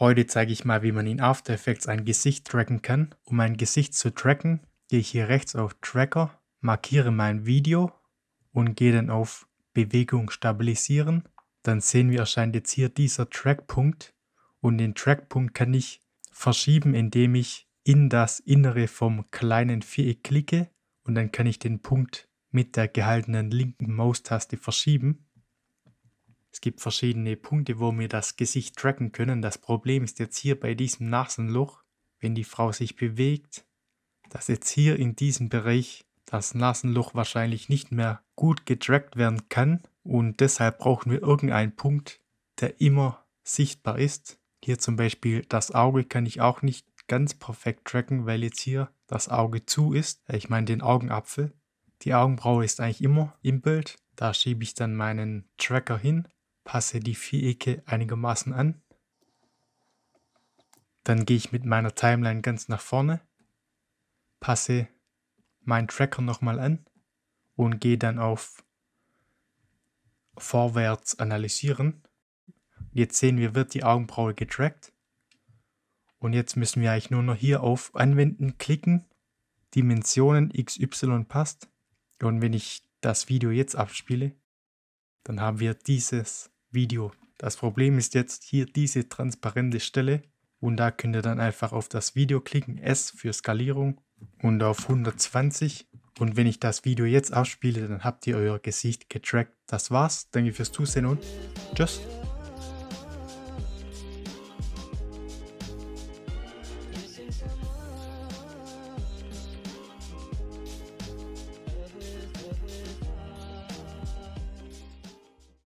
Heute zeige ich mal, wie man in After Effects ein Gesicht tracken kann. Um ein Gesicht zu tracken, gehe ich hier rechts auf Tracker, markiere mein Video und gehe dann auf Bewegung stabilisieren. Dann sehen wir erscheint jetzt hier dieser Trackpunkt und den Trackpunkt kann ich verschieben, indem ich in das Innere vom kleinen Viereck klicke und dann kann ich den Punkt mit der gehaltenen linken Maustaste verschieben. Es gibt verschiedene Punkte, wo wir das Gesicht tracken können. Das Problem ist jetzt hier bei diesem Nasenloch, wenn die Frau sich bewegt, dass jetzt hier in diesem Bereich das Nasenloch wahrscheinlich nicht mehr gut getrackt werden kann und deshalb brauchen wir irgendeinen Punkt, der immer sichtbar ist. Hier zum Beispiel das Auge kann ich auch nicht ganz perfekt tracken, weil jetzt hier das Auge zu ist. Ich meine den Augenapfel. Die Augenbraue ist eigentlich immer im Bild. Da schiebe ich dann meinen Tracker hin passe die Vierecke einigermaßen an. Dann gehe ich mit meiner Timeline ganz nach vorne, passe meinen Tracker nochmal an und gehe dann auf Vorwärts analysieren. Jetzt sehen wir, wird die Augenbraue getrackt. Und jetzt müssen wir eigentlich nur noch hier auf Anwenden klicken, Dimensionen XY passt. Und wenn ich das Video jetzt abspiele, dann haben wir dieses Video. Das Problem ist jetzt hier diese transparente Stelle und da könnt ihr dann einfach auf das Video klicken, S für Skalierung und auf 120 und wenn ich das Video jetzt abspiele, dann habt ihr euer Gesicht getrackt. Das war's, danke fürs Zusehen und tschüss.